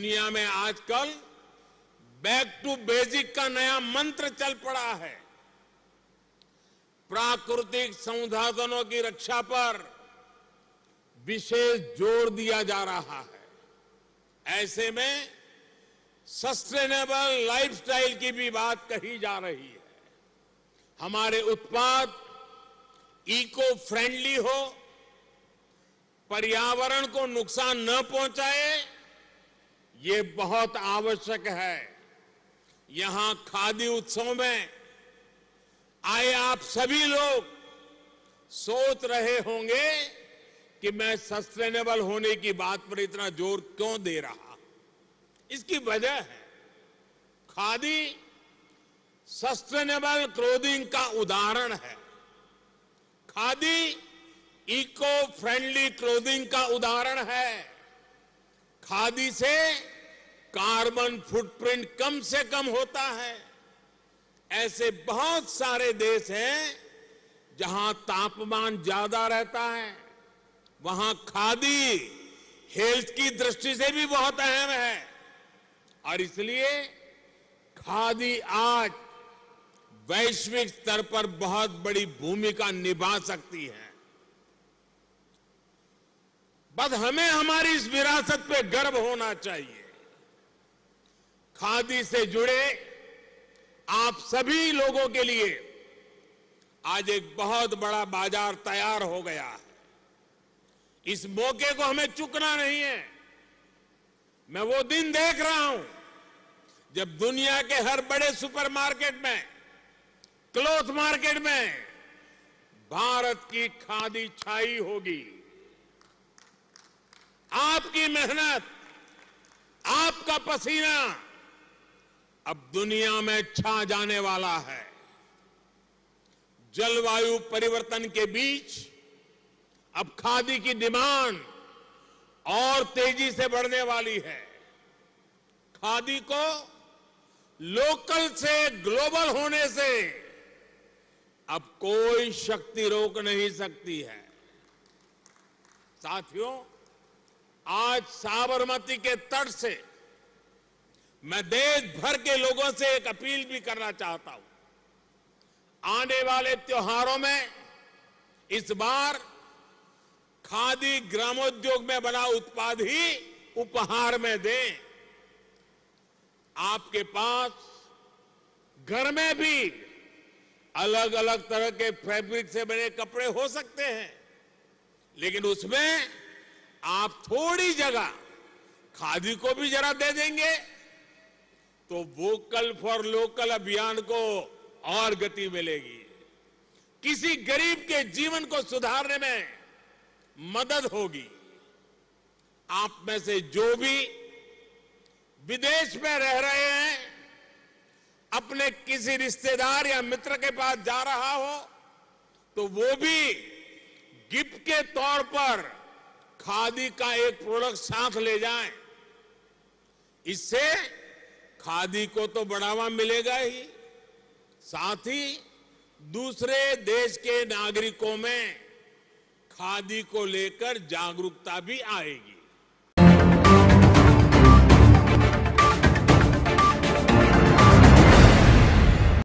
दुनिया में आजकल बैक टू बेसिक का नया मंत्र चल पड़ा है प्राकृतिक संसाधनों की रक्षा पर विशेष जोर दिया जा रहा है ऐसे में सस्टेनेबल लाइफस्टाइल की भी बात कही जा रही है हमारे उत्पाद इको फ्रेंडली हो पर्यावरण को नुकसान न पहुंचाए ये बहुत आवश्यक है यहां खादी उत्सव में आए आप सभी लोग सोच रहे होंगे कि मैं सस्टेनेबल होने की बात पर इतना जोर क्यों दे रहा इसकी वजह है खादी सस्टेनेबल क्लोदिंग का उदाहरण है खादी इको फ्रेंडली क्लोदिंग का उदाहरण है खादी से कार्बन फुटप्रिंट कम से कम होता है ऐसे बहुत सारे देश हैं जहां तापमान ज्यादा रहता है वहां खादी हेल्थ की दृष्टि से भी बहुत अहम है और इसलिए खादी आज वैश्विक स्तर पर बहुत बड़ी भूमिका निभा सकती है बस हमें हमारी इस विरासत पे गर्व होना चाहिए खादी से जुड़े आप सभी लोगों के लिए आज एक बहुत बड़ा बाजार तैयार हो गया है इस मौके को हमें चुकना नहीं है मैं वो दिन देख रहा हूं जब दुनिया के हर बड़े सुपरमार्केट में क्लोथ मार्केट में भारत की खादी छाई होगी आपकी मेहनत आपका पसीना अब दुनिया में छा जाने वाला है जलवायु परिवर्तन के बीच अब खादी की डिमांड और तेजी से बढ़ने वाली है खादी को लोकल से ग्लोबल होने से अब कोई शक्ति रोक नहीं सकती है साथियों आज साबरमती के तट से मैं देश भर के लोगों से एक अपील भी करना चाहता हूं आने वाले त्योहारों में इस बार खादी ग्रामोद्योग में बना उत्पाद ही उपहार में दें आपके पास घर में भी अलग अलग तरह के फैब्रिक से बने कपड़े हो सकते हैं लेकिन उसमें आप थोड़ी जगह खादी को भी जरा दे देंगे तो वोकल फॉर लोकल अभियान को और गति मिलेगी किसी गरीब के जीवन को सुधारने में मदद होगी आप में से जो भी विदेश में रह रहे हैं अपने किसी रिश्तेदार या मित्र के पास जा रहा हो तो वो भी गिफ्ट के तौर पर खादी का एक प्रोडक्ट साथ ले जाएं इससे खादी को तो बढ़ावा मिलेगा ही साथ ही दूसरे देश के नागरिकों में खादी को लेकर जागरूकता भी आएगी